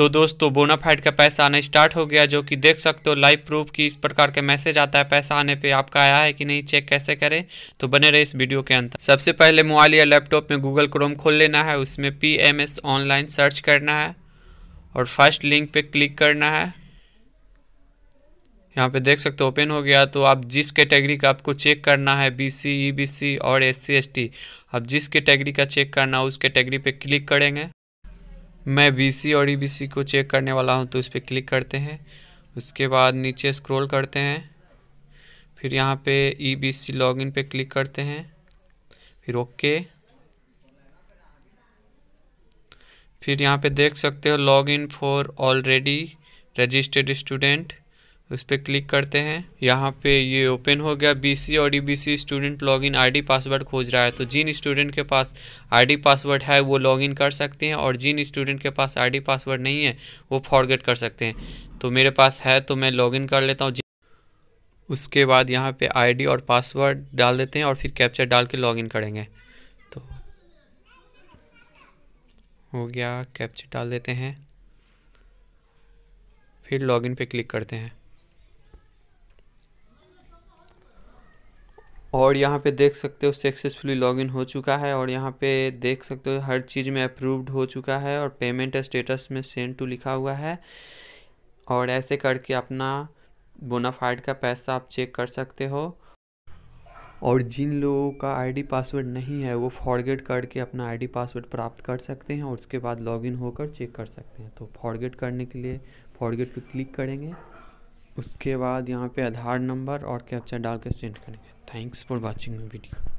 तो दोस्तों बोनाफाइड का पैसा आना स्टार्ट हो गया जो कि देख सकते हो लाइव प्रूफ की इस प्रकार के मैसेज आता है पैसा आने पे आपका आया है कि नहीं चेक कैसे करें तो बने रहे इस वीडियो के अंत सबसे पहले मोबाइल या लैपटॉप में गूगल क्रोम खोल लेना है उसमें पी ऑनलाइन सर्च करना है और फर्स्ट लिंक पर क्लिक करना है यहाँ पे देख सकते हो ओपन हो गया तो आप जिस कैटेगरी का आपको चेक करना है बीसी ईबीसी e और एससी एसटी आप जिस कैटेगरी का चेक करना है उस कैटेगरी पे क्लिक करेंगे मैं बी और ई e को चेक करने वाला हूँ तो इस पर क्लिक करते हैं उसके बाद नीचे स्क्रॉल करते हैं फिर यहाँ पे E B C log in पर क्लिक करते हैं फिर ओके फिर यहाँ पे देख सकते हो log in for already registered student उस पर क्लिक करते हैं यहाँ पे ये ओपन हो गया बीसी और DBC student login ID password खोज रहा है तो जिन स्टूडेंट के पास आईडी पासवर्ड है वो लॉगिन कर सकते हैं और जिन स्टूडेंट के पास आईडी पासवर्ड नहीं है वो फॉरगेट कर सकते हैं तो मेरे पास है तो मैं लॉगिन कर लेता हूँ उसके बाद यहाँ पर आई और पासवर्ड डाल देते हैं और फिर कैप्चर डाल के लॉगिन करेंगे तो हो गया कैप्चर डाल देते हैं फिर लॉगिन पे क्लिक करते हैं और यहाँ पे देख सकते हो सक्सेसफुली लॉगिन हो चुका है और यहाँ पे देख सकते हो हर चीज़ में अप्रूव्ड हो चुका है और पेमेंट स्टेटस में सेंड टू लिखा हुआ है और ऐसे करके अपना बोनाफाइड का पैसा आप चेक कर सकते हो और जिन लोगों का आईडी पासवर्ड नहीं है वो फॉरगेट करके अपना आईडी पासवर्ड प्राप्त कर सकते हैं और उसके बाद लॉगिन होकर चेक कर सकते हैं तो फॉरगेट करने के लिए फॉरगेट पे क्लिक करेंगे उसके बाद यहाँ पे आधार नंबर और कैप्चा डाल के सेंड करेंगे thanks for watching my video